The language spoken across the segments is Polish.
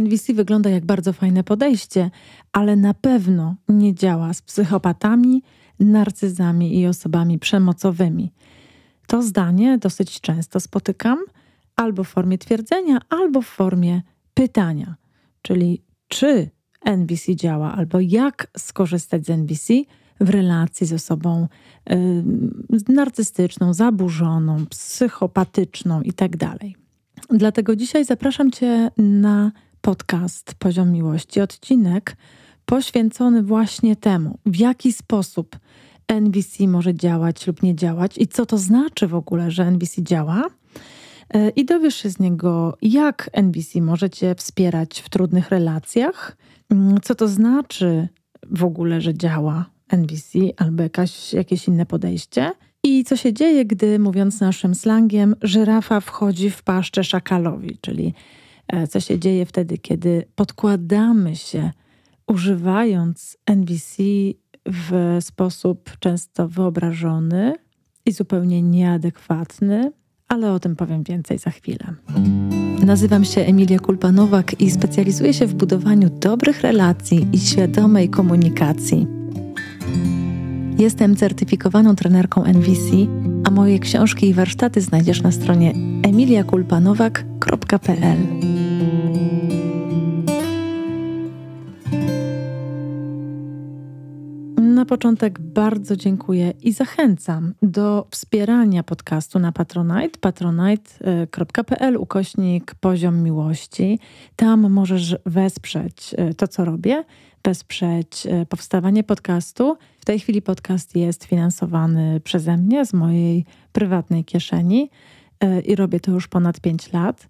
NVC wygląda jak bardzo fajne podejście, ale na pewno nie działa z psychopatami, narcyzami i osobami przemocowymi. To zdanie dosyć często spotykam albo w formie twierdzenia, albo w formie pytania, czyli czy NVC działa, albo jak skorzystać z NVC w relacji z osobą yy, narcystyczną, zaburzoną, psychopatyczną itd. Tak Dlatego dzisiaj zapraszam Cię na podcast Poziom Miłości, odcinek poświęcony właśnie temu, w jaki sposób NVC może działać lub nie działać i co to znaczy w ogóle, że NVC działa. E, I dowiesz się z niego, jak NVC możecie wspierać w trudnych relacjach, mm, co to znaczy w ogóle, że działa NVC albo jakaś, jakieś inne podejście. I co się dzieje, gdy, mówiąc naszym slangiem, żyrafa wchodzi w paszczę szakalowi, czyli E, co się dzieje wtedy, kiedy podkładamy się, używając NVC w sposób często wyobrażony i zupełnie nieadekwatny, ale o tym powiem więcej za chwilę. Nazywam się Emilia Kulpanowak i specjalizuję się w budowaniu dobrych relacji i świadomej komunikacji. Jestem certyfikowaną trenerką NVC, a moje książki i warsztaty znajdziesz na stronie emiliakulpanowak.pl. na początek bardzo dziękuję i zachęcam do wspierania podcastu na Patronite, patronite.pl e, ukośnik poziom miłości. Tam możesz wesprzeć e, to, co robię, wesprzeć e, powstawanie podcastu. W tej chwili podcast jest finansowany przeze mnie z mojej prywatnej kieszeni i robię to już ponad 5 lat.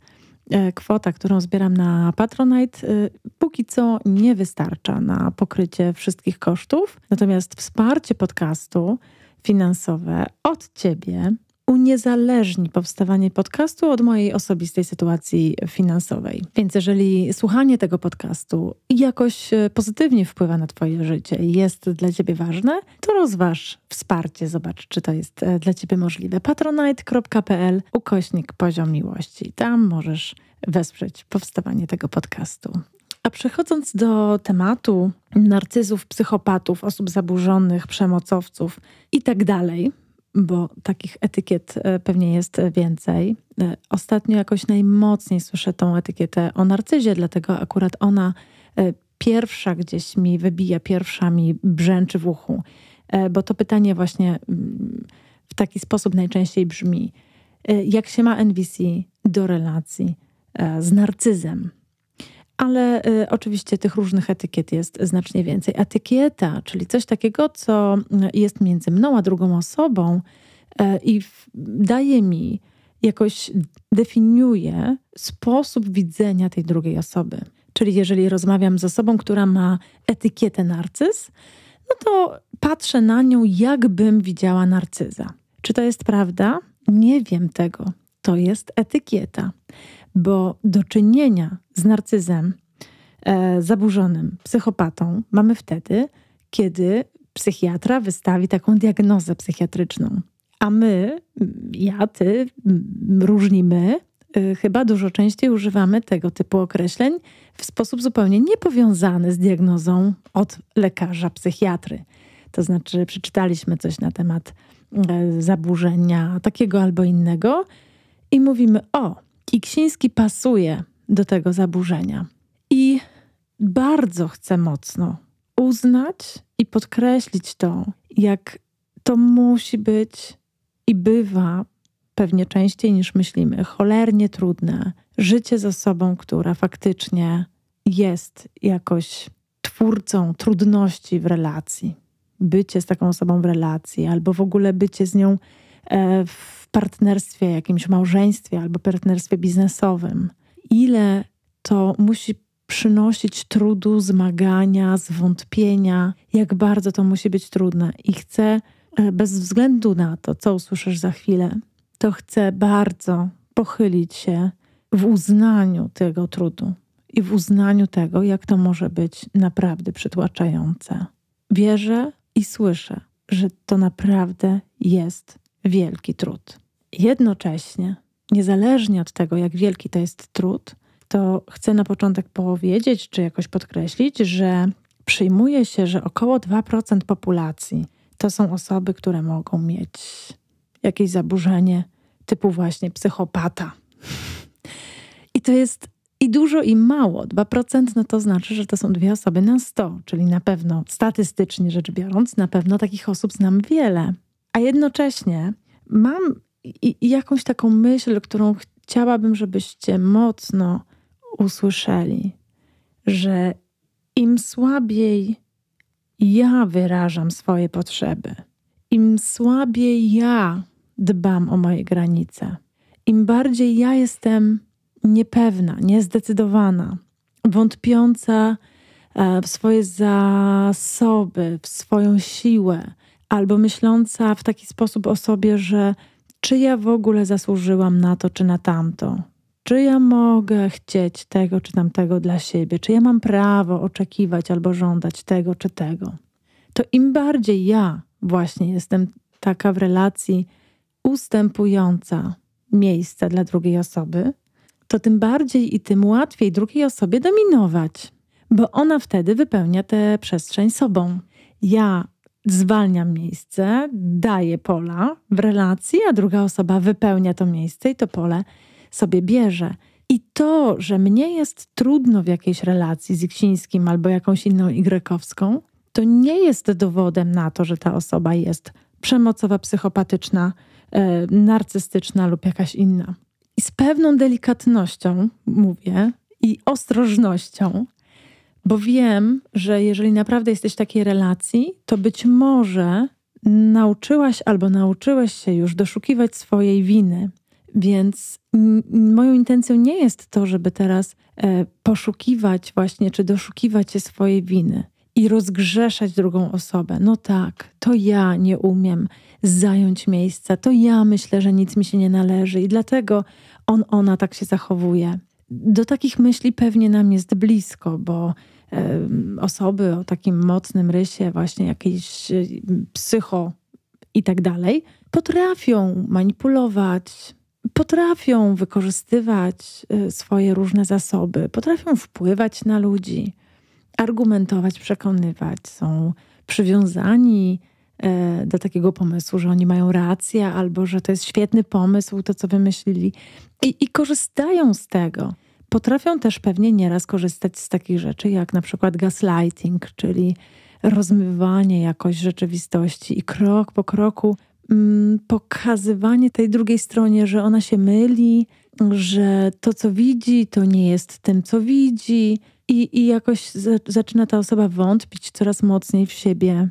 E, kwota, którą zbieram na Patronite, e, póki co nie wystarcza na pokrycie wszystkich kosztów. Natomiast wsparcie podcastu finansowe od ciebie uniezależni powstawanie podcastu od mojej osobistej sytuacji finansowej. Więc jeżeli słuchanie tego podcastu jakoś e, pozytywnie wpływa na Twoje życie i jest dla Ciebie ważne, to rozważ wsparcie, zobacz, czy to jest e, dla Ciebie możliwe. patronite.pl ukośnik poziom miłości. Tam możesz wesprzeć powstawanie tego podcastu. A przechodząc do tematu narcyzów, psychopatów, osób zaburzonych, przemocowców i tak dalej, bo takich etykiet e, pewnie jest więcej. E, ostatnio jakoś najmocniej słyszę tą etykietę o narcyzie, dlatego akurat ona e, pierwsza gdzieś mi wybija, pierwsza mi brzęczy w uchu, bo to pytanie właśnie mm, w taki sposób najczęściej brzmi: jak się ma NVC do relacji z narcyzem? ale y, oczywiście tych różnych etykiet jest znacznie więcej. Etykieta, czyli coś takiego, co y, jest między mną a drugą osobą y, i daje mi jakoś definiuje sposób widzenia tej drugiej osoby. Czyli jeżeli rozmawiam z osobą, która ma etykietę narcyz, no to patrzę na nią, jakbym widziała narcyza. Czy to jest prawda? Nie wiem tego. To jest etykieta bo do czynienia z narcyzem e, zaburzonym, psychopatą mamy wtedy, kiedy psychiatra wystawi taką diagnozę psychiatryczną. A my, ja, ty, różni my, y, chyba dużo częściej używamy tego typu określeń w sposób zupełnie niepowiązany z diagnozą od lekarza psychiatry. To znaczy, przeczytaliśmy coś na temat y, zaburzenia takiego albo innego i mówimy: O, i Ksiński pasuje do tego zaburzenia. I bardzo chcę mocno uznać i podkreślić to, jak to musi być i bywa pewnie częściej niż myślimy, cholernie trudne życie z osobą, która faktycznie jest jakoś twórcą trudności w relacji. Bycie z taką osobą w relacji, albo w ogóle bycie z nią E, w partnerstwie, jakimś małżeństwie albo partnerstwie biznesowym. Ile to musi przynosić trudu, zmagania, zwątpienia, jak bardzo to musi być trudne. I chcę, e, bez względu na to, co usłyszysz za chwilę, to chcę bardzo pochylić się w uznaniu tego trudu i w uznaniu tego, jak to może być naprawdę przytłaczające. Wierzę i słyszę, że to naprawdę jest wielki trud. Jednocześnie, niezależnie od tego, jak wielki to jest trud, to chcę na początek powiedzieć, czy jakoś podkreślić, że przyjmuje się, że około 2% populacji to są osoby, które mogą mieć jakieś zaburzenie typu właśnie psychopata. I to jest i dużo, i mało. 2% no to znaczy, że to są dwie osoby na 100, czyli na pewno statystycznie rzecz biorąc, na pewno takich osób znam wiele. A jednocześnie mam jakąś taką myśl, którą chciałabym, żebyście mocno usłyszeli, że im słabiej ja wyrażam swoje potrzeby, im słabiej ja dbam o moje granice, im bardziej ja jestem niepewna, niezdecydowana, wątpiąca e, w swoje zasoby, w swoją siłę, albo myśląca w taki sposób o sobie, że czy ja w ogóle zasłużyłam na to czy na tamto, czy ja mogę chcieć tego czy tamtego dla siebie, czy ja mam prawo oczekiwać albo żądać tego czy tego. To im bardziej ja właśnie jestem taka w relacji ustępująca miejsca dla drugiej osoby, to tym bardziej i tym łatwiej drugiej osobie dominować, bo ona wtedy wypełnia tę przestrzeń sobą. Ja zwalniam miejsce, daję pola w relacji, a druga osoba wypełnia to miejsce i to pole sobie bierze. I to, że mnie jest trudno w jakiejś relacji z Iksińskim albo jakąś inną y kowską to nie jest dowodem na to, że ta osoba jest przemocowa, psychopatyczna, e, narcystyczna lub jakaś inna. I z pewną delikatnością mówię i ostrożnością bo wiem, że jeżeli naprawdę jesteś w takiej relacji, to być może nauczyłaś albo nauczyłeś się już doszukiwać swojej winy. Więc moją intencją nie jest to, żeby teraz e, poszukiwać właśnie, czy doszukiwać się swojej winy i rozgrzeszać drugą osobę. No tak, to ja nie umiem zająć miejsca, to ja myślę, że nic mi się nie należy i dlatego on, ona tak się zachowuje. Do takich myśli pewnie nam jest blisko, bo osoby o takim mocnym rysie, właśnie jakiejś y, psycho i tak dalej, potrafią manipulować, potrafią wykorzystywać y, swoje różne zasoby, potrafią wpływać na ludzi, argumentować, przekonywać, są przywiązani e, do takiego pomysłu, że oni mają rację albo że to jest świetny pomysł, to co wymyślili, i, i korzystają z tego. Potrafią też pewnie nieraz korzystać z takich rzeczy jak na przykład gaslighting, czyli rozmywanie jakoś rzeczywistości i krok po kroku mm, pokazywanie tej drugiej stronie, że ona się myli, że to, co widzi, to nie jest tym, co widzi, i, i jakoś zaczyna ta osoba wątpić coraz mocniej w siebie,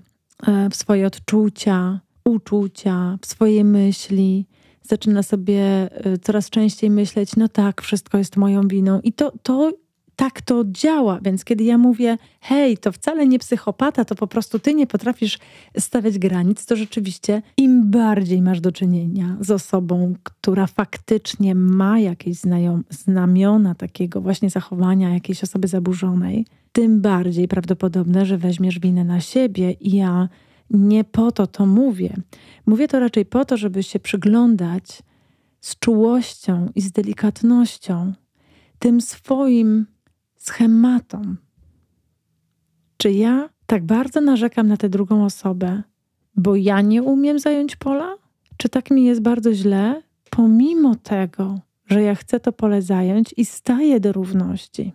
e, w swoje odczucia, uczucia, w swoje myśli zaczyna sobie y, coraz częściej myśleć, no tak, wszystko jest moją winą. I to, to tak to działa. Więc kiedy ja mówię, hej, to wcale nie psychopata, to po prostu ty nie potrafisz stawiać granic, to rzeczywiście im bardziej masz do czynienia z osobą, która faktycznie ma jakieś znamiona takiego właśnie zachowania jakiejś osoby zaburzonej, tym bardziej prawdopodobne, że weźmiesz winę na siebie. I ja nie po to to mówię. Mówię to raczej po to, żeby się przyglądać z czułością i z delikatnością tym swoim schematom. Czy ja tak bardzo narzekam na tę drugą osobę, bo ja nie umiem zająć pola? Czy tak mi jest bardzo źle, pomimo tego, że ja chcę to pole zająć i staję do równości?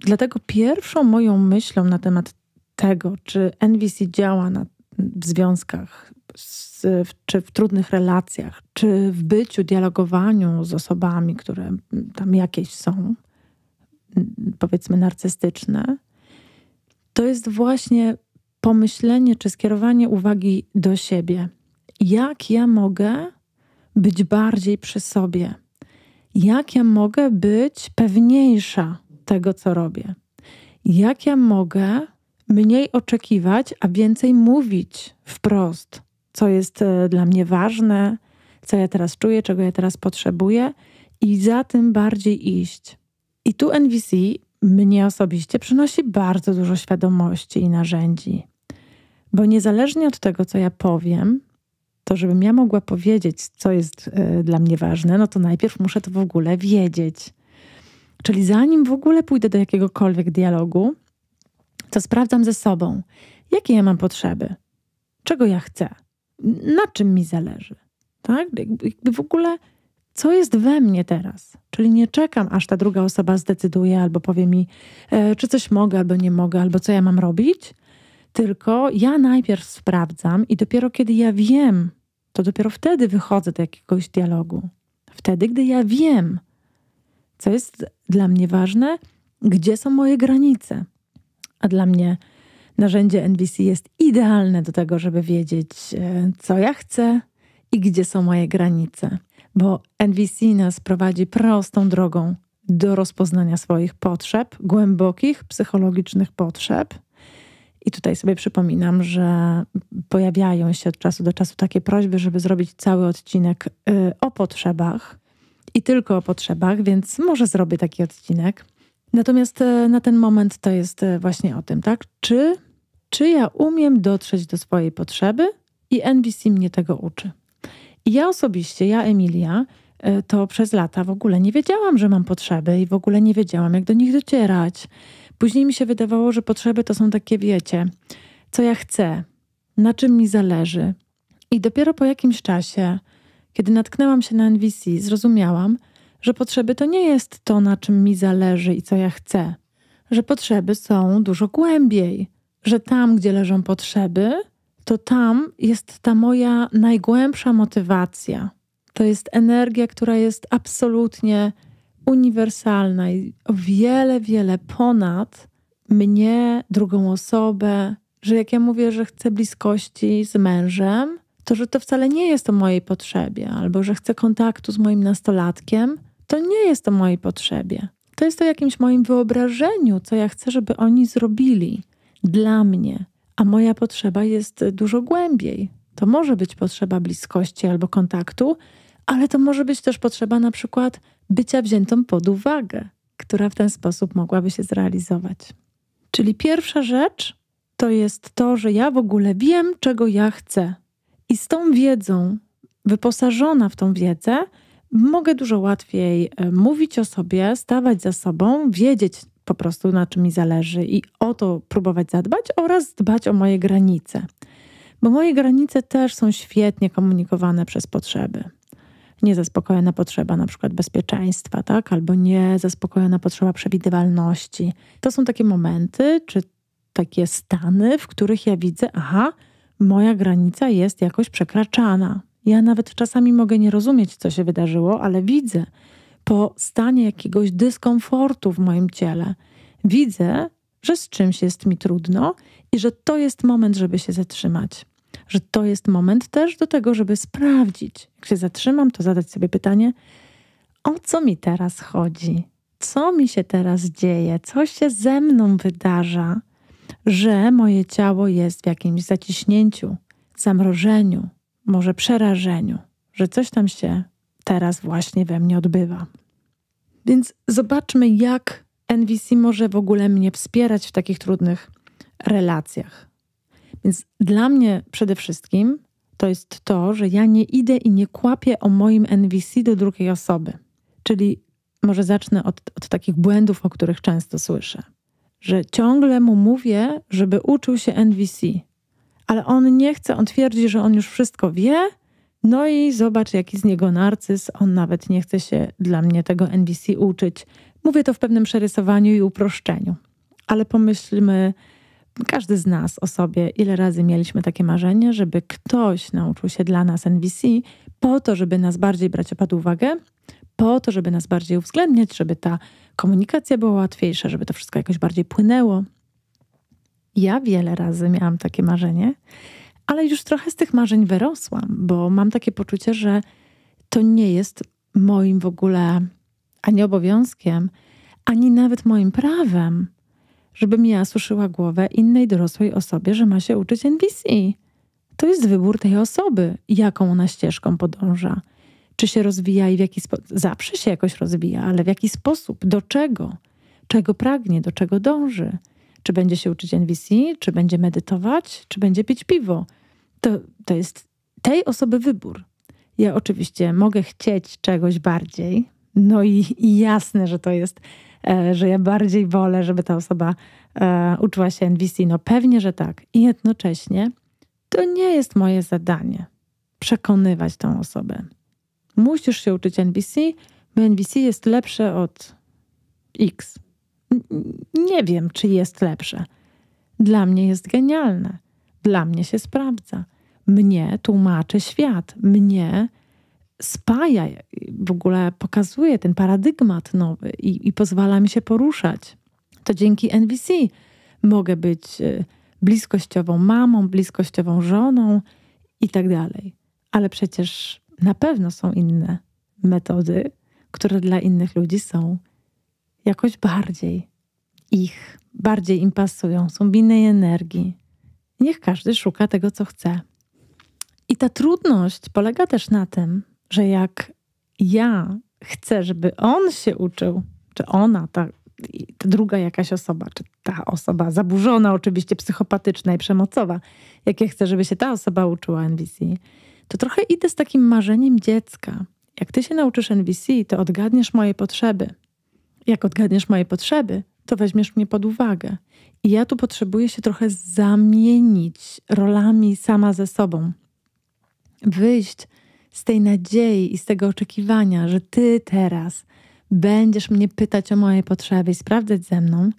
Dlatego pierwszą moją myślą na temat tego, czy NVC działa na w związkach, z, w, czy w trudnych relacjach, czy w byciu, dialogowaniu z osobami, które tam jakieś są, mm, powiedzmy narcystyczne, to jest właśnie pomyślenie czy skierowanie uwagi do siebie. Jak ja mogę być bardziej przy sobie? Jak ja mogę być pewniejsza tego, co robię? Jak ja mogę mniej oczekiwać, a więcej mówić wprost, co jest e, dla mnie ważne, co ja teraz czuję, czego ja teraz potrzebuję i za tym bardziej iść. I tu NVC mnie osobiście przynosi bardzo dużo świadomości i narzędzi, bo niezależnie od tego, co ja powiem, to żebym ja mogła powiedzieć, co jest e, dla mnie ważne, no to najpierw muszę to w ogóle wiedzieć. Czyli zanim w ogóle pójdę do jakiegokolwiek dialogu, to sprawdzam ze sobą, jakie ja mam potrzeby, czego ja chcę, na czym mi zależy. Tak? Jakby w ogóle, co jest we mnie teraz. Czyli nie czekam, aż ta druga osoba zdecyduje albo powie mi, e, czy coś mogę, albo nie mogę, albo co ja mam robić. Tylko ja najpierw sprawdzam i dopiero kiedy ja wiem, to dopiero wtedy wychodzę do jakiegoś dialogu. Wtedy, gdy ja wiem, co jest dla mnie ważne, gdzie są moje granice, a dla mnie narzędzie NVC jest idealne do tego, żeby wiedzieć, e, co ja chcę i gdzie są moje granice, bo NVC nas prowadzi prostą drogą do rozpoznania swoich potrzeb, głębokich psychologicznych potrzeb. I tutaj sobie przypominam, że pojawiają się od czasu do czasu takie prośby, żeby zrobić cały odcinek y, o potrzebach i tylko o potrzebach, więc może zrobię taki odcinek. Natomiast e, na ten moment to jest e, właśnie o tym, tak? Czy, czy ja umiem dotrzeć do swojej potrzeby i NBC mnie tego uczy. I ja osobiście, ja Emilia, e, to przez lata w ogóle nie wiedziałam, że mam potrzeby i w ogóle nie wiedziałam, jak do nich docierać. Później mi się wydawało, że potrzeby to są takie, wiecie, co ja chcę, na czym mi zależy. I dopiero po jakimś czasie, kiedy natknęłam się na NVC, zrozumiałam, że potrzeby to nie jest to, na czym mi zależy i co ja chcę, że potrzeby są dużo głębiej, że tam, gdzie leżą potrzeby, to tam jest ta moja najgłębsza motywacja. To jest energia, która jest absolutnie uniwersalna i o wiele, wiele ponad mnie, drugą osobę, że jak ja mówię, że chcę bliskości z mężem, to że to wcale nie jest o mojej potrzebie, albo że chcę kontaktu z moim nastolatkiem, to nie jest o mojej potrzebie. To jest o jakimś moim wyobrażeniu, co ja chcę, żeby oni zrobili dla mnie, a moja potrzeba jest dużo głębiej. To może być potrzeba bliskości albo kontaktu, ale to może być też potrzeba na przykład bycia wziętą pod uwagę, która w ten sposób mogłaby się zrealizować. Czyli pierwsza rzecz to jest to, że ja w ogóle wiem, czego ja chcę. I z tą wiedzą, wyposażona w tą wiedzę, mogę dużo łatwiej e, mówić o sobie, stawać za sobą, wiedzieć po prostu na czym mi zależy i o to próbować zadbać oraz dbać o moje granice. Bo moje granice też są świetnie komunikowane przez potrzeby. Niezaspokojona potrzeba na przykład bezpieczeństwa, tak? albo niezaspokojona potrzeba przewidywalności. To są takie momenty, czy takie stany, w których ja widzę, aha, moja granica jest jakoś przekraczana. Ja nawet czasami mogę nie rozumieć, co się wydarzyło, ale widzę po stanie jakiegoś dyskomfortu w moim ciele, widzę, że z czymś jest mi trudno i że to jest moment, żeby się zatrzymać. Że to jest moment też do tego, żeby sprawdzić. Jak się zatrzymam, to zadać sobie pytanie: o co mi teraz chodzi? Co mi się teraz dzieje? Co się ze mną wydarza, że moje ciało jest w jakimś zaciśnięciu, zamrożeniu, może przerażeniu, że coś tam się teraz właśnie we mnie odbywa. Więc zobaczmy, jak NVC może w ogóle mnie wspierać w takich trudnych relacjach. Więc dla mnie przede wszystkim to jest to, że ja nie idę i nie kłapię o moim NVC do drugiej osoby. Czyli może zacznę od, od takich błędów, o których często słyszę, że ciągle mu mówię, żeby uczył się NVC, ale on nie chce, on twierdzi, że on już wszystko wie. No i zobacz, jaki z niego narcyz. On nawet nie chce się dla mnie tego NBC uczyć. Mówię to w pewnym przerysowaniu i uproszczeniu, ale pomyślmy, każdy z nas o sobie, ile razy mieliśmy takie marzenie, żeby ktoś nauczył się dla nas NBC, po to, żeby nas bardziej brać pod uwagę, po to, żeby nas bardziej uwzględniać, żeby ta komunikacja była łatwiejsza, żeby to wszystko jakoś bardziej płynęło. Ja wiele razy miałam takie marzenie, ale już trochę z tych marzeń wyrosłam, bo mam takie poczucie, że to nie jest moim w ogóle ani obowiązkiem, ani nawet moim prawem, żebym ja suszyła głowę innej dorosłej osobie, że ma się uczyć NBC. To jest wybór tej osoby, jaką ona ścieżką podąża. Czy się rozwija i w jaki sposób. Zawsze się jakoś rozwija, ale w jaki sposób, do czego, czego pragnie, do czego dąży. Czy będzie się uczyć NVC, czy będzie medytować, czy będzie pić piwo. To, to jest tej osoby wybór. Ja oczywiście mogę chcieć czegoś bardziej, no i, i jasne, że to jest, e, że ja bardziej wolę, żeby ta osoba e, uczyła się NVC. No pewnie, że tak. I jednocześnie to nie jest moje zadanie przekonywać tą osobę. Musisz się uczyć NVC, bo NVC jest lepsze od X nie wiem, czy jest lepsze. Dla mnie jest genialne, dla mnie się sprawdza. Mnie tłumaczy świat, mnie spaja, w ogóle pokazuje ten paradygmat nowy i, i pozwala mi się poruszać. To dzięki NVC mogę być y, bliskościową mamą, bliskościową żoną i tak dalej. Ale przecież na pewno są inne metody, które dla innych ludzi są jakoś bardziej ich, bardziej im pasują, są w innej energii. Niech każdy szuka tego, co chce. I ta trudność polega też na tym, że jak ja chcę, żeby on się uczył, czy ona, ta, ta druga jakaś osoba, czy ta osoba zaburzona, oczywiście psychopatyczna i przemocowa, jak ja chcę, żeby się ta osoba uczyła NVC, to trochę idę z takim marzeniem dziecka. Jak ty się nauczysz NVC, to odgadniesz moje potrzeby, jak odgadniesz moje potrzeby, to weźmiesz mnie pod uwagę. I ja tu potrzebuję się trochę zamienić rolami sama ze sobą. Wyjść z tej nadziei i z tego oczekiwania, że ty teraz będziesz mnie pytać o moje potrzeby i sprawdzać ze mną,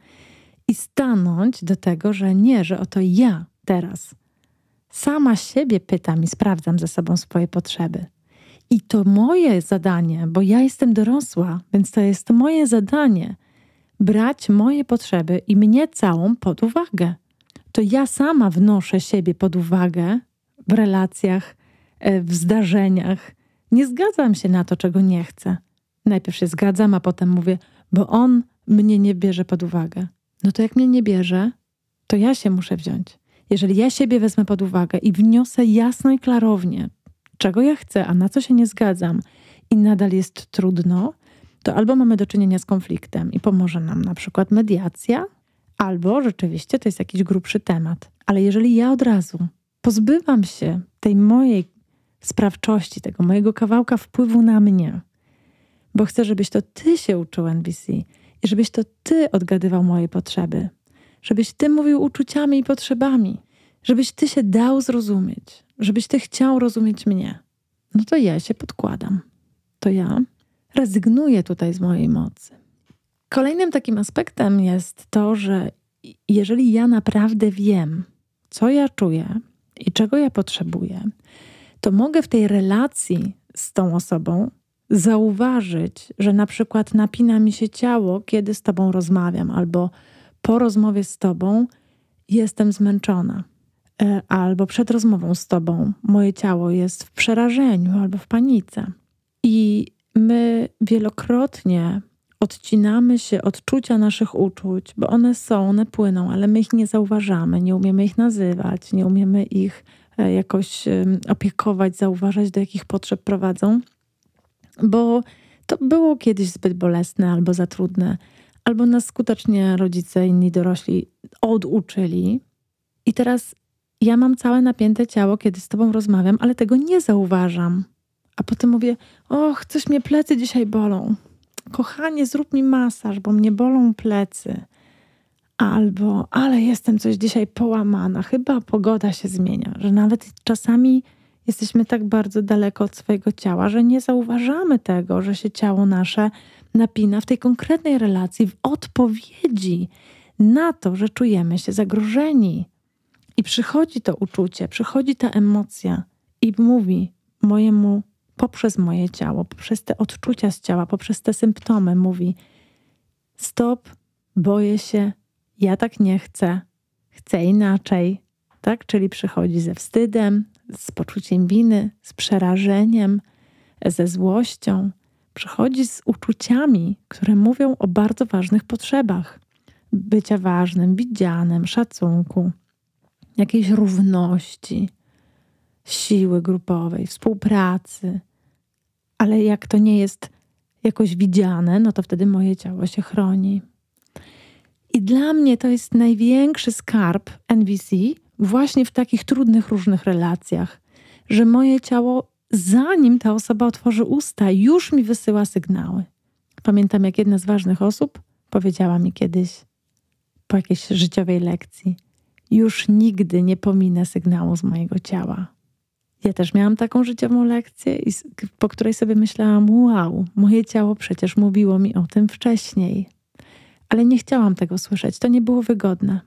i stanąć do tego, że nie, że oto ja teraz sama siebie pytam i sprawdzam ze sobą swoje potrzeby. I to moje zadanie, bo ja jestem dorosła, więc to jest moje zadanie brać moje potrzeby i mnie całą pod uwagę. To ja sama wnoszę siebie pod uwagę w relacjach, e, w zdarzeniach. Nie zgadzam się na to, czego nie chcę. Najpierw się zgadzam, a potem mówię, bo on mnie nie bierze pod uwagę. No to jak mnie nie bierze, to ja się muszę wziąć. Jeżeli ja siebie wezmę pod uwagę i wniosę jasno i klarownie czego ja chcę, a na co się nie zgadzam i nadal jest trudno, to albo mamy do czynienia z konfliktem i pomoże nam na przykład mediacja, albo rzeczywiście to jest jakiś grubszy temat. Ale jeżeli ja od razu pozbywam się tej mojej sprawczości, tego mojego kawałka wpływu na mnie, bo chcę, żebyś to ty się uczył NBC i żebyś to ty odgadywał moje potrzeby, żebyś ty mówił uczuciami i potrzebami, żebyś ty się dał zrozumieć, żebyś ty chciał rozumieć mnie, no to ja się podkładam. To ja rezygnuję tutaj z mojej mocy. Kolejnym takim aspektem jest to, że jeżeli ja naprawdę wiem, co ja czuję i czego ja potrzebuję, to mogę w tej relacji z tą osobą zauważyć, że na przykład napina mi się ciało, kiedy z tobą rozmawiam, albo po rozmowie z tobą jestem zmęczona. E, albo przed rozmową z tobą moje ciało jest w przerażeniu albo w panice. I my wielokrotnie odcinamy się od czucia naszych uczuć, bo one są, one płyną, ale my ich nie zauważamy, nie umiemy ich nazywać, nie umiemy ich e, jakoś opiekować, zauważać, do jakich potrzeb prowadzą, bo to było kiedyś zbyt bolesne albo za trudne, albo nas skutecznie rodzice, inni dorośli oduczyli. I teraz ja mam całe napięte ciało, kiedy z tobą rozmawiam, ale tego nie zauważam. A potem mówię, och, coś mnie plecy dzisiaj bolą. Kochanie, zrób mi masaż, bo mnie bolą plecy. Albo, ale jestem coś dzisiaj połamana, chyba pogoda się zmienia, że nawet czasami jesteśmy tak bardzo daleko od swojego ciała, że nie zauważamy tego, że się ciało nasze napina w tej konkretnej relacji w odpowiedzi na to, że czujemy się zagrożeni, i przychodzi to uczucie, przychodzi ta emocja i mówi mojemu, poprzez moje ciało, poprzez te odczucia z ciała, poprzez te symptomy, mówi: Stop, boję się, ja tak nie chcę, chcę inaczej. Tak? Czyli przychodzi ze wstydem, z poczuciem winy, z przerażeniem, ze złością. Przychodzi z uczuciami, które mówią o bardzo ważnych potrzebach bycia ważnym, widzianym, szacunku jakiejś równości, siły grupowej, współpracy. Ale jak to nie jest jakoś widziane, no to wtedy moje ciało się chroni. I dla mnie to jest największy skarb NVC właśnie w takich trudnych, różnych relacjach, że moje ciało, zanim ta osoba otworzy usta, już mi wysyła sygnały. Pamiętam, jak jedna z ważnych osób powiedziała mi kiedyś po jakiejś życiowej lekcji – już nigdy nie pominę sygnału z mojego ciała. Ja też miałam taką życiową lekcję, po której sobie myślałam: Wow, moje ciało przecież mówiło mi o tym wcześniej. Ale nie chciałam tego słyszeć, to nie było wygodne.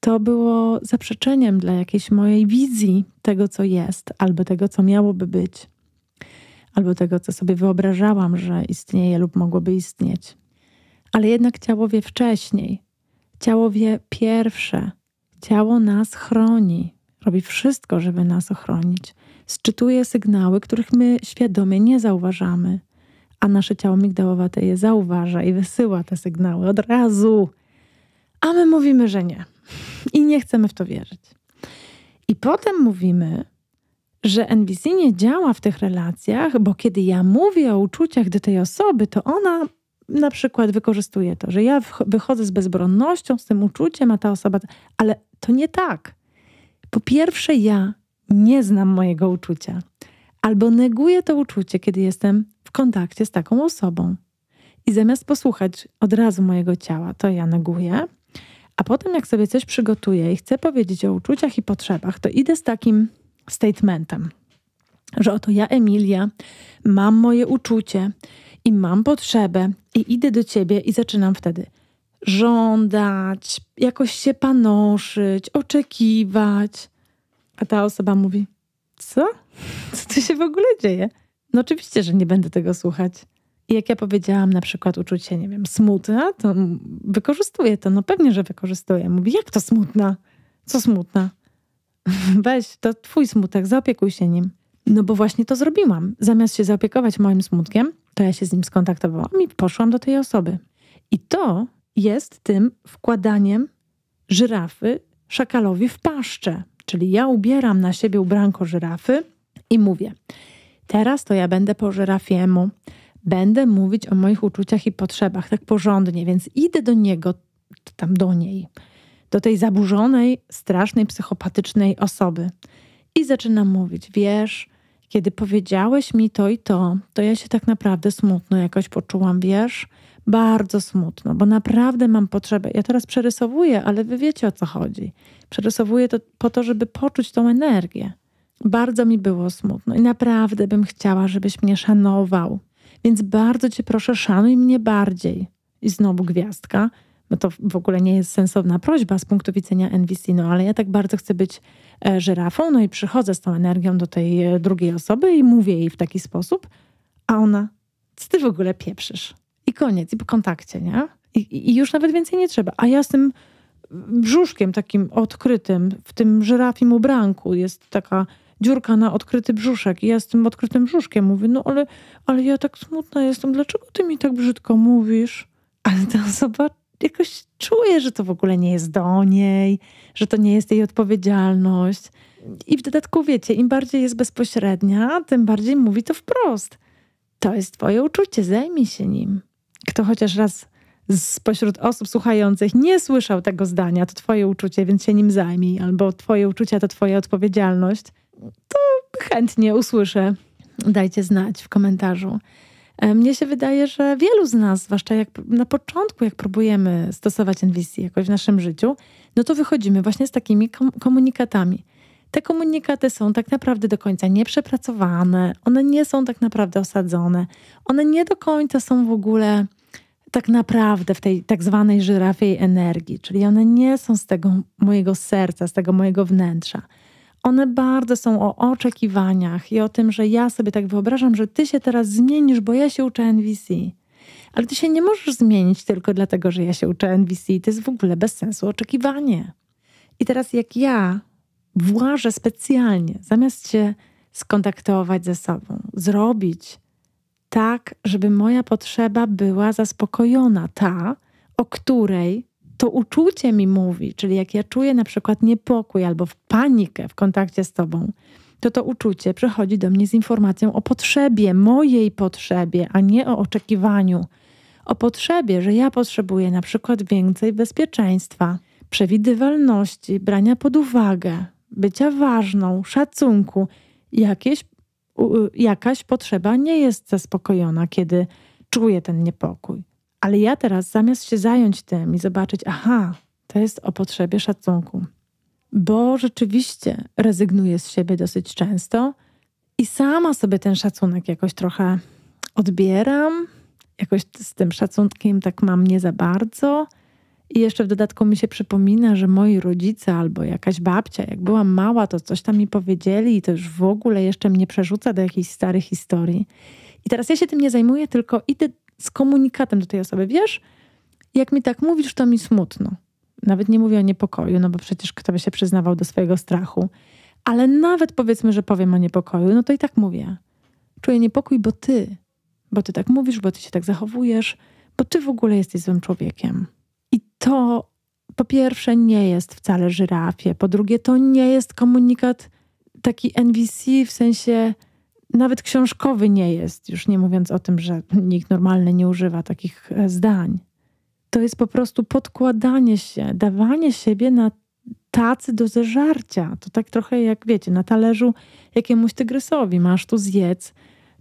To było zaprzeczeniem dla jakiejś mojej wizji tego, co jest, albo tego, co miałoby być, albo tego, co sobie wyobrażałam, że istnieje lub mogłoby istnieć. Ale jednak ciało wie wcześniej. Ciało wie pierwsze, Ciało nas chroni, robi wszystko, żeby nas ochronić. Sczytuje sygnały, których my świadomie nie zauważamy, a nasze ciało migdałowate je zauważa i wysyła te sygnały od razu. A my mówimy, że nie i nie chcemy w to wierzyć. I potem mówimy, że NBC nie działa w tych relacjach, bo kiedy ja mówię o uczuciach do tej osoby, to ona na przykład wykorzystuje to, że ja wychodzę z bezbronnością, z tym uczuciem, a ta osoba. Ale to nie tak. Po pierwsze, ja nie znam mojego uczucia, albo neguję to uczucie, kiedy jestem w kontakcie z taką osobą. I zamiast posłuchać od razu mojego ciała, to ja neguję, a potem, jak sobie coś przygotuję i chcę powiedzieć o uczuciach i potrzebach, to idę z takim statementem, że oto ja, Emilia, mam moje uczucie i mam potrzebę i idę do ciebie i zaczynam wtedy żądać, jakoś się panoszyć, oczekiwać. A ta osoba mówi: Co? Co tu się w ogóle dzieje? No oczywiście, że nie będę tego słuchać. I jak ja powiedziałam na przykład uczucie, nie wiem, smutna, to wykorzystuję to. No pewnie, że wykorzystuję. Mówi, jak to smutna? Co smutna? Weź, to twój smutek, zaopiekuj się nim. No bo właśnie to zrobiłam. Zamiast się zaopiekować moim smutkiem, to ja się z nim skontaktowałam i poszłam do tej osoby. I to jest tym wkładaniem żyrafy szakalowi w paszczę. Czyli ja ubieram na siebie ubranko żyrafy i mówię: Teraz to ja będę po żyrafiemu, będę mówić o moich uczuciach i potrzebach tak porządnie, więc idę do niego, tam do niej, do tej zaburzonej, strasznej, psychopatycznej osoby i zaczynam mówić: Wiesz, kiedy powiedziałeś mi to i to, to ja się tak naprawdę smutno jakoś poczułam, wiesz? Bardzo smutno, bo naprawdę mam potrzebę. Ja teraz przerysowuję, ale wy wiecie o co chodzi. Przerysowuję to po to, żeby poczuć tą energię. Bardzo mi było smutno i naprawdę bym chciała, żebyś mnie szanował. Więc bardzo cię proszę, szanuj mnie bardziej. I znowu gwiazdka no to w ogóle nie jest sensowna prośba z punktu widzenia NVC, no ale ja tak bardzo chcę być e, żyrafą, no i przychodzę z tą energią do tej e, drugiej osoby i mówię jej w taki sposób, a ona, co ty w ogóle pieprzysz? I koniec, i po kontakcie, nie? I, i już nawet więcej nie trzeba. A ja z tym brzuszkiem takim odkrytym, w tym żyrafim ubranku jest taka dziurka na odkryty brzuszek. I ja z tym odkrytym brzuszkiem mówię, no ale, ale ja tak smutna jestem, dlaczego ty mi tak brzydko mówisz? Ale ta osoba jakoś czuje, że to w ogóle nie jest do niej, że to nie jest jej odpowiedzialność. I w dodatku, wiecie, im bardziej jest bezpośrednia, tym bardziej mówi to wprost. To jest Twoje uczucie, zajmij się nim. Kto chociaż raz spośród osób słuchających nie słyszał tego zdania, to Twoje uczucie, więc się nim zajmij, albo Twoje uczucia to Twoja odpowiedzialność, to chętnie usłyszę. Dajcie znać w komentarzu. E, mnie się wydaje, że wielu z nas, zwłaszcza jak na początku, jak próbujemy stosować NVC jakoś w naszym życiu, no to wychodzimy właśnie z takimi komunikatami. Te komunikaty są tak naprawdę do końca nieprzepracowane, one nie są tak naprawdę osadzone, one nie do końca są w ogóle tak naprawdę w tej tak zwanej żyrafiej energii, czyli one nie są z tego mojego serca, z tego mojego wnętrza one bardzo są o oczekiwaniach i o tym, że ja sobie tak wyobrażam, że ty się teraz zmienisz, bo ja się uczę NVC. Ale ty się nie możesz zmienić tylko dlatego, że ja się uczę NVC. To jest w ogóle bez sensu oczekiwanie. I teraz jak ja włażę specjalnie, zamiast się skontaktować ze sobą, zrobić tak, żeby moja potrzeba była zaspokojona, ta, o której to uczucie mi mówi, czyli jak ja czuję na przykład niepokój albo w panikę w kontakcie z tobą, to to uczucie przychodzi do mnie z informacją o potrzebie, mojej potrzebie, a nie o oczekiwaniu. O potrzebie, że ja potrzebuję na przykład więcej bezpieczeństwa, przewidywalności, brania pod uwagę, bycia ważną, szacunku. Jakieś, jakaś potrzeba nie jest zaspokojona, kiedy czuję ten niepokój. Ale ja teraz, zamiast się zająć tym i zobaczyć, aha, to jest o potrzebie szacunku, bo rzeczywiście rezygnuję z siebie dosyć często i sama sobie ten szacunek jakoś trochę odbieram, jakoś z tym szacunkiem tak mam nie za bardzo. I jeszcze w dodatku mi się przypomina, że moi rodzice albo jakaś babcia, jak byłam mała, to coś tam mi powiedzieli i to już w ogóle jeszcze mnie przerzuca do jakiejś starej historii. I teraz ja się tym nie zajmuję, tylko idę z komunikatem do tej osoby, wiesz, jak mi tak mówisz, to mi smutno. Nawet nie mówię o niepokoju, no bo przecież kto by się przyznawał do swojego strachu. Ale nawet powiedzmy, że powiem o niepokoju, no to i tak mówię. Czuję niepokój, bo ty, bo ty tak mówisz, bo ty się tak zachowujesz, bo ty w ogóle jesteś złym człowiekiem. I to po pierwsze nie jest wcale żyrafie, po drugie to nie jest komunikat taki NVC w sensie nawet książkowy nie jest, już nie mówiąc o tym, że nikt normalny nie używa takich e, zdań. To jest po prostu podkładanie się, dawanie siebie na tacy do zeżarcia. To tak trochę jak, wiecie, na talerzu jakiemuś tygrysowi. Masz tu zjedz,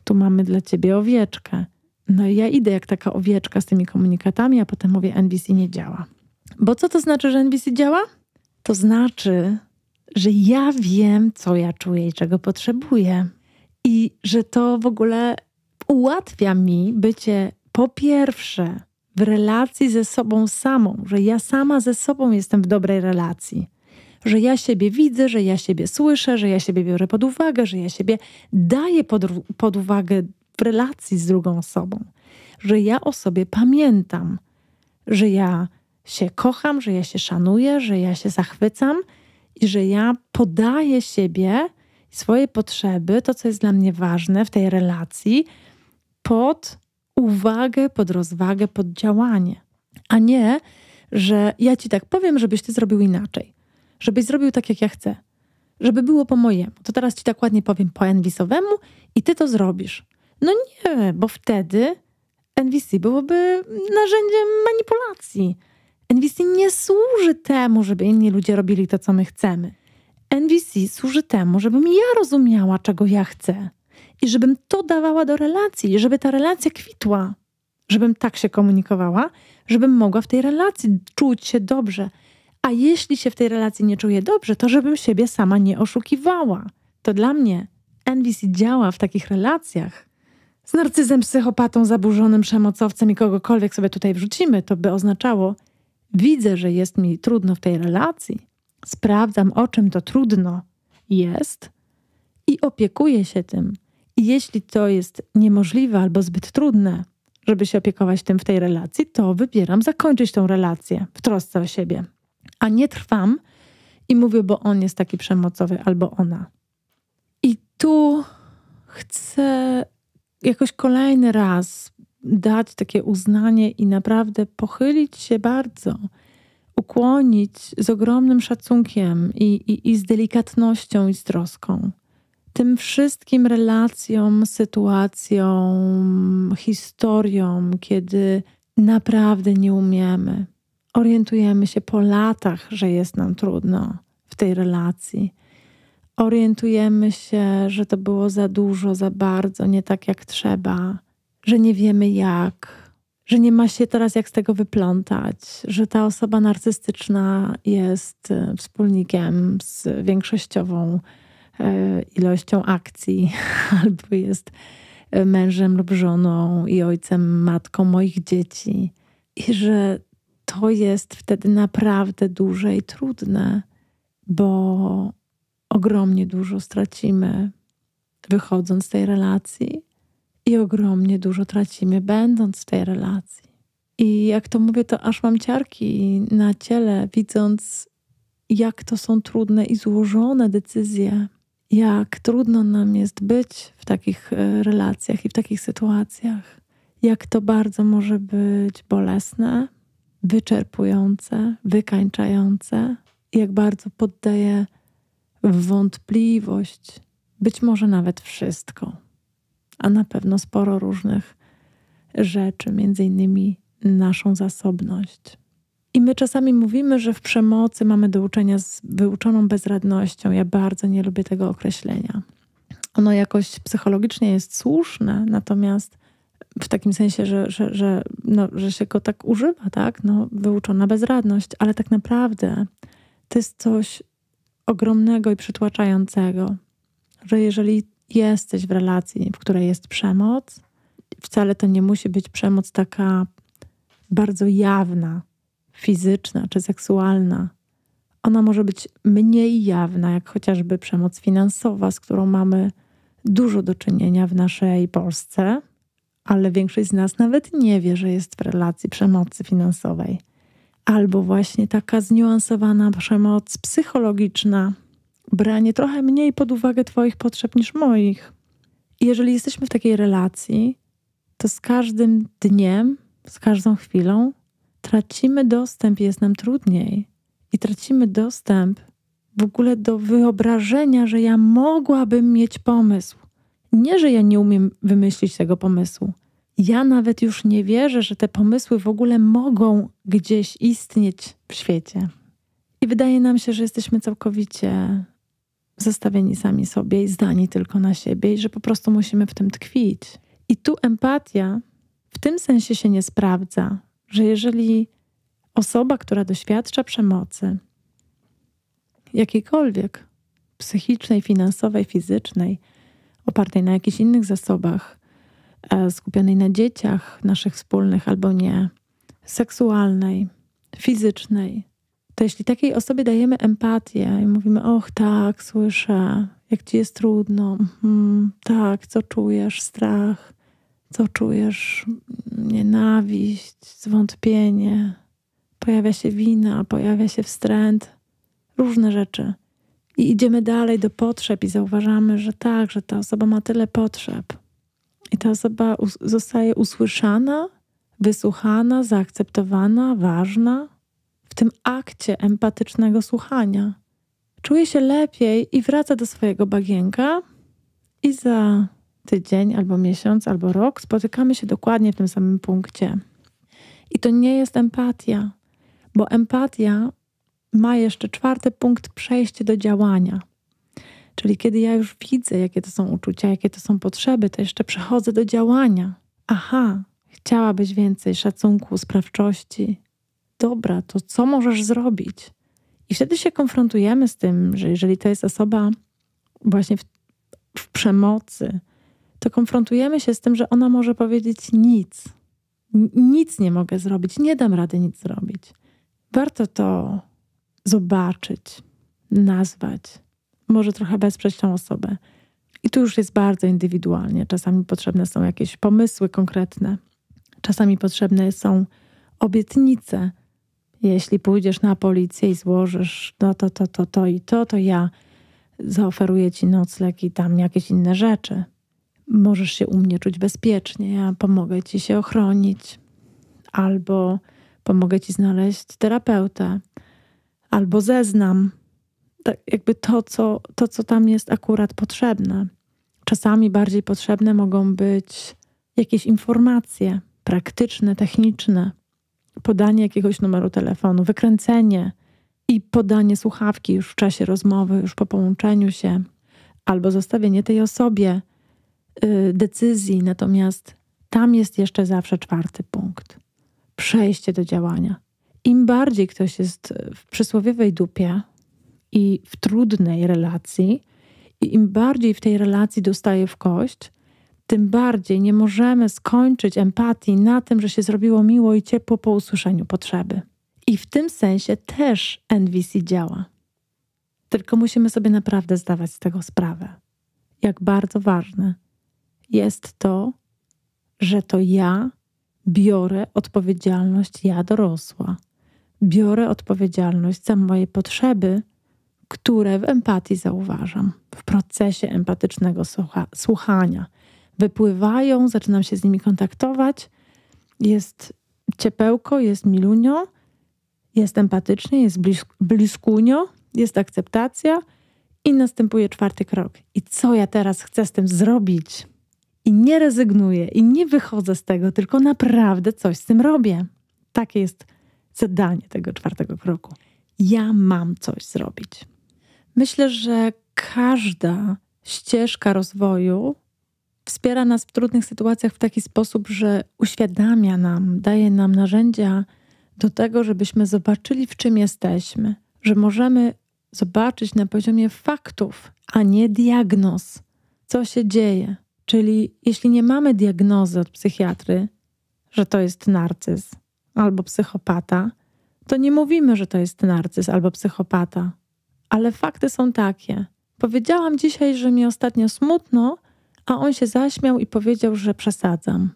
tu mamy dla ciebie owieczkę. No i ja idę jak taka owieczka z tymi komunikatami, a potem mówię, NBC nie działa. Bo co to znaczy, że NBC działa? To znaczy, że ja wiem, co ja czuję i czego potrzebuję. I że to w ogóle ułatwia mi bycie po pierwsze w relacji ze sobą samą, że ja sama ze sobą jestem w dobrej relacji, że ja siebie widzę, że ja siebie słyszę, że ja siebie biorę pod uwagę, że ja siebie daję pod, pod uwagę w relacji z drugą osobą, że ja o sobie pamiętam, że ja się kocham, że ja się szanuję, że ja się zachwycam i że ja podaję siebie swoje potrzeby, to co jest dla mnie ważne w tej relacji, pod uwagę, pod rozwagę, pod działanie, a nie, że ja ci tak powiem, żebyś ty zrobił inaczej, żebyś zrobił tak, jak ja chcę, żeby było po mojemu. To teraz ci tak ładnie powiem po enwisowemu i ty to zrobisz. No nie, bo wtedy NVC byłoby narzędziem manipulacji. NVC nie służy temu, żeby inni ludzie robili to, co my chcemy. NVC służy temu, żebym ja rozumiała, czego ja chcę i żebym to dawała do relacji, żeby ta relacja kwitła, żebym tak się komunikowała, żebym mogła w tej relacji czuć się dobrze. A jeśli się w tej relacji nie czuję dobrze, to żebym siebie sama nie oszukiwała. To dla mnie NVC działa w takich relacjach. Z narcyzem, psychopatą, zaburzonym przemocowcem i kogokolwiek sobie tutaj wrzucimy, to by oznaczało, widzę, że jest mi trudno w tej relacji, sprawdzam, o czym to trudno jest i opiekuję się tym. I jeśli to jest niemożliwe albo zbyt trudne, żeby się opiekować tym w tej relacji, to wybieram zakończyć tą relację w trosce o siebie, a nie trwam i mówię, bo on jest taki przemocowy albo ona. I tu chcę jakoś kolejny raz dać takie uznanie i naprawdę pochylić się bardzo ukłonić z ogromnym szacunkiem i, i, i z delikatnością i z troską. Tym wszystkim relacjom, sytuacjom, historiom, kiedy naprawdę nie umiemy, orientujemy się po latach, że jest nam trudno w tej relacji. Orientujemy się, że to było za dużo, za bardzo, nie tak jak trzeba, że nie wiemy jak, że nie ma się teraz jak z tego wyplątać, że ta osoba narcystyczna jest y, wspólnikiem z większościową y, ilością akcji, albo jest y, mężem lub żoną i ojcem, matką moich dzieci. I że to jest wtedy naprawdę duże i trudne, bo ogromnie dużo stracimy wychodząc z tej relacji i ogromnie dużo tracimy, będąc w tej relacji. I jak to mówię, to aż mam ciarki na ciele, widząc, jak to są trudne i złożone decyzje, jak trudno nam jest być w takich e, relacjach i w takich sytuacjach, jak to bardzo może być bolesne, wyczerpujące, wykańczające, jak bardzo poddaje w wątpliwość, być może nawet wszystko a na pewno sporo różnych rzeczy, między innymi naszą zasobność. I my czasami mówimy, że w przemocy mamy do uczenia z wyuczoną bezradnością. Ja bardzo nie lubię tego określenia. Ono jakoś psychologicznie jest słuszne, natomiast w takim sensie, że, że, że, no, że się go tak używa, tak? No, wyuczona bezradność, ale tak naprawdę to jest coś ogromnego i przytłaczającego, że jeżeli jesteś w relacji, w której jest przemoc, wcale to nie musi być przemoc taka bardzo jawna, fizyczna czy seksualna. Ona może być mniej jawna, jak chociażby przemoc finansowa, z którą mamy dużo do czynienia w naszej Polsce, ale większość z nas nawet nie wie, że jest w relacji przemocy finansowej. Albo właśnie taka zniuansowana przemoc psychologiczna, branie trochę mniej pod uwagę Twoich potrzeb niż moich. I jeżeli jesteśmy w takiej relacji, to z każdym dniem, z każdą chwilą tracimy dostęp, jest nam trudniej i tracimy dostęp w ogóle do wyobrażenia, że ja mogłabym mieć pomysł. Nie, że ja nie umiem wymyślić tego pomysłu. Ja nawet już nie wierzę, że te pomysły w ogóle mogą gdzieś istnieć w świecie. I wydaje nam się, że jesteśmy całkowicie zostawieni sami sobie i zdani tylko na siebie, i że po prostu musimy w tym tkwić. I tu empatia w tym sensie się nie sprawdza, że jeżeli osoba, która doświadcza przemocy, jakiejkolwiek, psychicznej, finansowej, fizycznej, opartej na jakichś innych zasobach, e, skupionej na dzieciach naszych wspólnych albo nie, seksualnej, fizycznej, to jeśli takiej osobie dajemy empatię i mówimy, och tak, słyszę, jak ci jest trudno, mhm, tak, co czujesz, strach, co czujesz, nienawiść, zwątpienie, pojawia się wina, pojawia się wstręt, różne rzeczy. I idziemy dalej do potrzeb i zauważamy, że tak, że ta osoba ma tyle potrzeb. I ta osoba us zostaje usłyszana, wysłuchana, zaakceptowana, ważna, w tym akcie empatycznego słuchania. Czuje się lepiej i wraca do swojego bagienka, i za tydzień, albo miesiąc, albo rok spotykamy się dokładnie w tym samym punkcie. I to nie jest empatia, bo empatia ma jeszcze czwarty punkt przejście do działania. Czyli kiedy ja już widzę, jakie to są uczucia, jakie to są potrzeby, to jeszcze przechodzę do działania. Aha, chciałabyś więcej szacunku, sprawczości, dobra, to co możesz zrobić? I wtedy się konfrontujemy z tym, że jeżeli to jest osoba właśnie w, w przemocy, to konfrontujemy się z tym, że ona może powiedzieć nic. Nic nie mogę zrobić, nie dam rady nic zrobić. Warto to zobaczyć, nazwać, może trochę wesprzeć tą osobę. I tu już jest bardzo indywidualnie. Czasami potrzebne są jakieś pomysły konkretne, czasami potrzebne są obietnice, jeśli pójdziesz na policję i złożysz to, no to, to, to, to i to, to ja zaoferuję ci nocleg i tam jakieś inne rzeczy. Możesz się u mnie czuć bezpiecznie, ja pomogę ci się ochronić, albo pomogę ci znaleźć terapeutę, albo zeznam. Tak jakby to co, to, co tam jest akurat potrzebne. Czasami bardziej potrzebne mogą być jakieś informacje praktyczne, techniczne podanie jakiegoś numeru telefonu, wykręcenie i podanie słuchawki już w czasie rozmowy, już po połączeniu się, albo zostawienie tej osobie y, decyzji. Natomiast tam jest jeszcze zawsze czwarty punkt: przejście do działania. Im bardziej ktoś jest w przysłowiowej dupie i w trudnej relacji, i im bardziej w tej relacji dostaje w kość, tym bardziej nie możemy skończyć empatii na tym, że się zrobiło miło i ciepło po usłyszeniu potrzeby. I w tym sensie też NVC działa. Tylko musimy sobie naprawdę zdawać z tego sprawę, jak bardzo ważne jest to, że to ja biorę odpowiedzialność, ja dorosła, biorę odpowiedzialność za moje potrzeby, które w empatii zauważam, w procesie empatycznego słucha słuchania wypływają, zaczynam się z nimi kontaktować. Jest ciepełko, jest milunio, jest empatycznie, jest blisk bliskunio, jest akceptacja i następuje czwarty krok. I co ja teraz chcę z tym zrobić? I nie rezygnuję, i nie wychodzę z tego, tylko naprawdę coś z tym robię. Takie jest zadanie tego czwartego kroku. Ja mam coś zrobić. Myślę, że każda ścieżka rozwoju wspiera nas w trudnych sytuacjach w taki sposób, że uświadamia nam, daje nam narzędzia do tego, żebyśmy zobaczyli, w czym jesteśmy, że możemy zobaczyć na poziomie faktów, a nie diagnoz, co się dzieje. Czyli jeśli nie mamy diagnozy od psychiatry, że to jest narcyz albo psychopata, to nie mówimy, że to jest narcyz albo psychopata. Ale fakty są takie. Powiedziałam dzisiaj, że mi ostatnio smutno, a on się zaśmiał i powiedział, że przesadzam.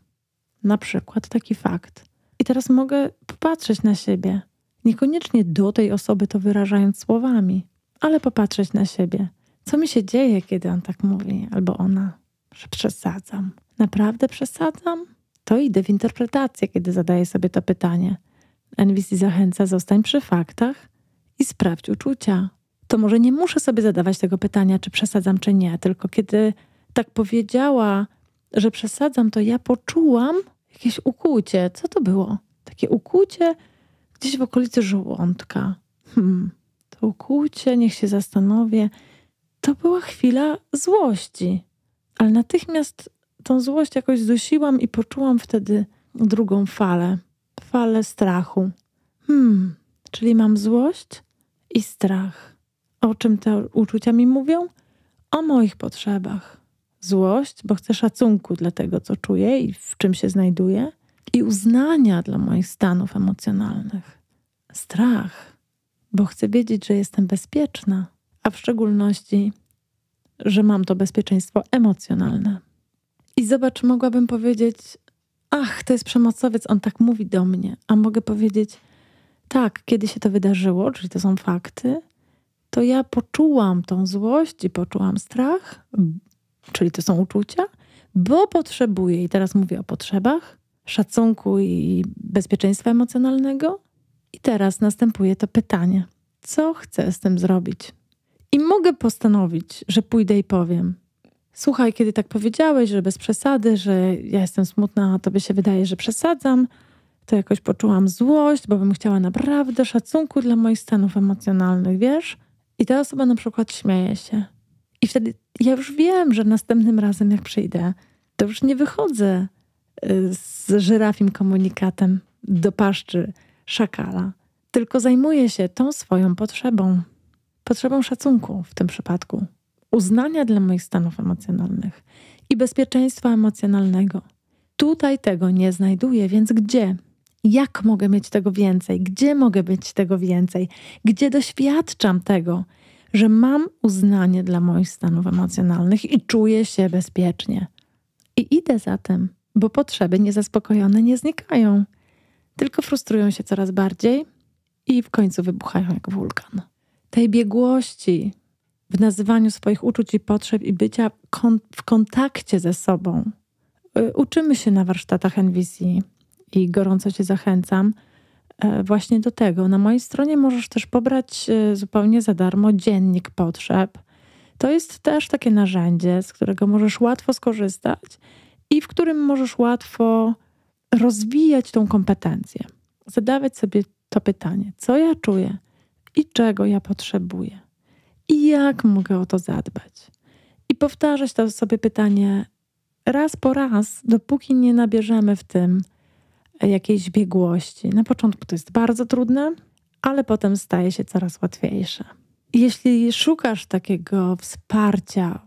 Na przykład taki fakt. I teraz mogę popatrzeć na siebie, niekoniecznie do tej osoby to wyrażając słowami, ale popatrzeć na siebie. Co mi się dzieje, kiedy on tak mówi, albo ona, że przesadzam? Naprawdę przesadzam? To idę w interpretację, kiedy zadaję sobie to pytanie. NVC zachęca, zostań przy faktach i sprawdź uczucia. To może nie muszę sobie zadawać tego pytania, czy przesadzam, czy nie, tylko kiedy tak powiedziała, że przesadzam, to ja poczułam jakieś ukłucie. Co to było? Takie ukłucie gdzieś w okolicy żołądka. Hmm, to ukłucie, niech się zastanowię. To była chwila złości, ale natychmiast tą złość jakoś zdusiłam i poczułam wtedy drugą falę falę strachu. Hmm, czyli mam złość i strach. O czym te uczucia mi mówią? O moich potrzebach złość, bo chcę szacunku dla tego, co czuję i w czym się znajduję, i uznania dla moich stanów emocjonalnych. Strach, bo chcę wiedzieć, że jestem bezpieczna, a w szczególności, że mam to bezpieczeństwo emocjonalne. I zobacz, mogłabym powiedzieć: Ach, to jest przemocowiec, on tak mówi do mnie, a mogę powiedzieć: Tak, kiedy się to wydarzyło, czyli to są fakty, to ja poczułam tą złość i poczułam strach, czyli to są uczucia, bo potrzebuje, i teraz mówię o potrzebach, szacunku i bezpieczeństwa emocjonalnego. I teraz następuje to pytanie: co chcę z tym zrobić? I mogę postanowić, że pójdę i powiem: Słuchaj, kiedy tak powiedziałeś, że bez przesady, że ja jestem smutna, a tobie się wydaje, że przesadzam, to jakoś poczułam złość, bo bym chciała naprawdę szacunku dla moich stanów emocjonalnych, wiesz? I ta osoba na przykład śmieje się. I wtedy ja już wiem, że następnym razem jak przyjdę, to już nie wychodzę y, z żyrafim komunikatem do paszczy szakala, tylko zajmuję się tą swoją potrzebą. Potrzebą szacunku w tym przypadku, uznania dla moich stanów emocjonalnych i bezpieczeństwa emocjonalnego. Tutaj tego nie znajduję, więc gdzie? Jak mogę mieć tego więcej? Gdzie mogę być tego więcej? Gdzie doświadczam tego? że mam uznanie dla moich stanów emocjonalnych i czuję się bezpiecznie. I idę za tym, bo potrzeby niezaspokojone nie znikają, tylko frustrują się coraz bardziej i w końcu wybuchają jak wulkan. Tej biegłości w nazywaniu swoich uczuć i potrzeb i bycia kon w kontakcie ze sobą. Y, uczymy się na warsztatach NVC i gorąco się zachęcam – E, właśnie do tego. Na mojej stronie możesz też pobrać e, zupełnie za darmo dziennik potrzeb. To jest też takie narzędzie, z którego możesz łatwo skorzystać i w którym możesz łatwo rozwijać tą kompetencję. Zadawać sobie to pytanie, co ja czuję i czego ja potrzebuję i jak mogę o to zadbać. I powtarzać to sobie pytanie raz po raz, dopóki nie nabierzemy w tym jakiejś biegłości. Na początku to jest bardzo trudne, ale potem staje się coraz łatwiejsze. Jeśli szukasz takiego wsparcia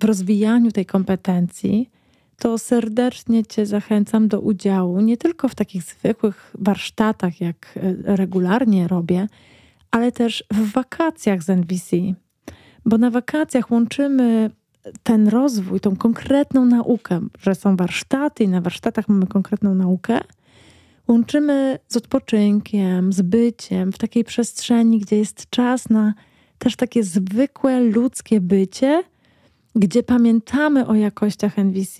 w rozwijaniu tej kompetencji, to serdecznie Cię zachęcam do udziału nie tylko w takich zwykłych warsztatach, jak e, regularnie robię, ale też w wakacjach z NBC, bo na wakacjach łączymy ten rozwój, tą konkretną naukę, że są warsztaty i na warsztatach mamy konkretną naukę, łączymy z odpoczynkiem, z byciem w takiej przestrzeni, gdzie jest czas na też takie zwykłe ludzkie bycie, gdzie pamiętamy o jakościach NVC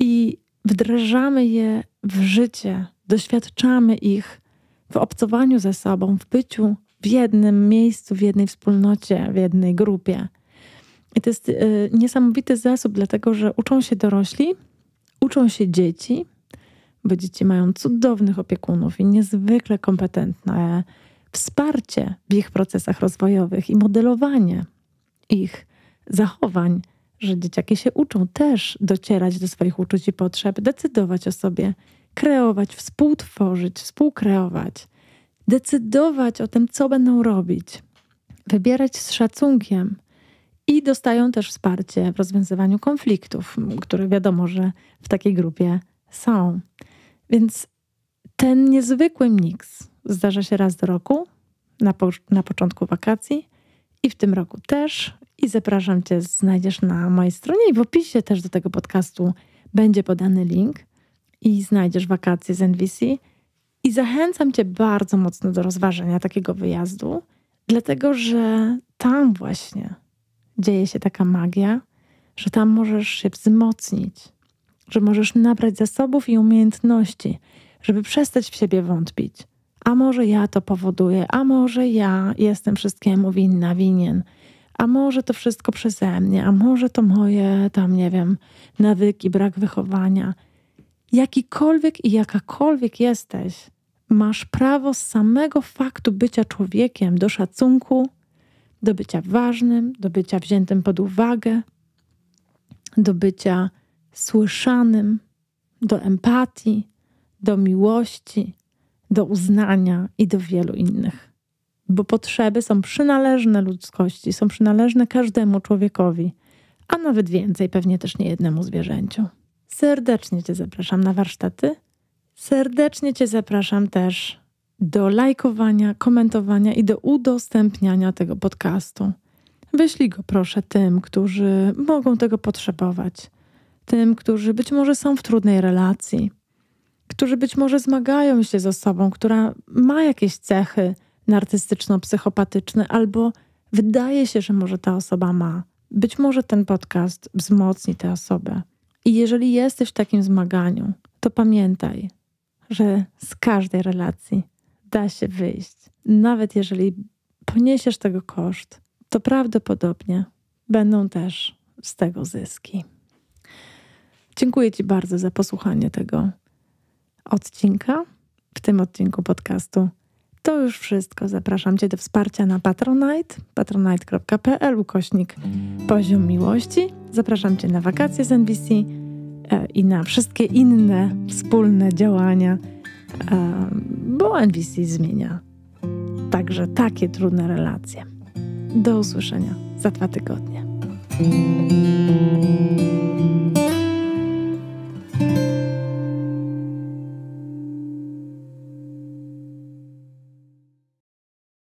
i wdrażamy je w życie, doświadczamy ich w obcowaniu ze sobą, w byciu w jednym miejscu, w jednej wspólnocie, w jednej grupie. I to jest y, niesamowity zasób, dlatego że uczą się dorośli, uczą się dzieci, bo dzieci mają cudownych opiekunów i niezwykle kompetentne wsparcie w ich procesach rozwojowych i modelowanie ich zachowań, że dzieciaki się uczą też docierać do swoich uczuć i potrzeb, decydować o sobie, kreować, współtworzyć, współkreować, decydować o tym, co będą robić, wybierać z szacunkiem. I dostają też wsparcie w rozwiązywaniu konfliktów, które wiadomo, że w takiej grupie są. Więc ten niezwykły miks zdarza się raz do roku, na, po, na początku wakacji i w tym roku też. I zapraszam Cię, znajdziesz na mojej stronie i w opisie też do tego podcastu będzie podany link i znajdziesz wakacje z NVC. I zachęcam Cię bardzo mocno do rozważenia takiego wyjazdu, dlatego że tam właśnie dzieje się taka magia, że tam możesz się wzmocnić, że możesz nabrać zasobów i umiejętności, żeby przestać w siebie wątpić. A może ja to powoduję, a może ja jestem wszystkiemu winna, winien, a może to wszystko przeze mnie, a może to moje tam, nie wiem, nawyki, brak wychowania. Jakikolwiek i jakakolwiek jesteś, masz prawo z samego faktu bycia człowiekiem do szacunku, do bycia ważnym, do bycia wziętym pod uwagę, do bycia słyszanym, do empatii, do miłości, do uznania i do wielu innych. Bo potrzeby są przynależne ludzkości, są przynależne każdemu człowiekowi, a nawet więcej, pewnie też nie jednemu zwierzęciu. Serdecznie Cię zapraszam na warsztaty. Serdecznie Cię zapraszam też do lajkowania, komentowania i do udostępniania tego podcastu. Wyślij go proszę tym, którzy mogą tego potrzebować tym, którzy być może są w trudnej relacji, którzy być może zmagają się z osobą, która ma jakieś cechy narcystyczno-psychopatyczne, albo wydaje się, że może ta osoba ma. Być może ten podcast wzmocni tę osobę. I jeżeli jesteś w takim zmaganiu, to pamiętaj, że z każdej relacji da się wyjść. Nawet jeżeli poniesiesz tego koszt, to prawdopodobnie będą też z tego zyski. Dziękuję Ci bardzo za posłuchanie tego odcinka. W tym odcinku podcastu to już wszystko. Zapraszam Cię do wsparcia na Patronite, patronite.pl ukośnik poziom miłości. Zapraszam Cię na wakacje z NBC e, i na wszystkie inne wspólne działania, e, bo NBC zmienia także takie trudne relacje. Do usłyszenia za dwa tygodnie.